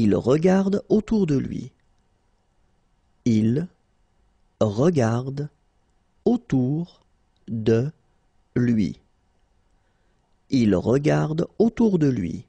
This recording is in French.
Il regarde autour de lui. Il regarde autour de lui. Il regarde autour de lui.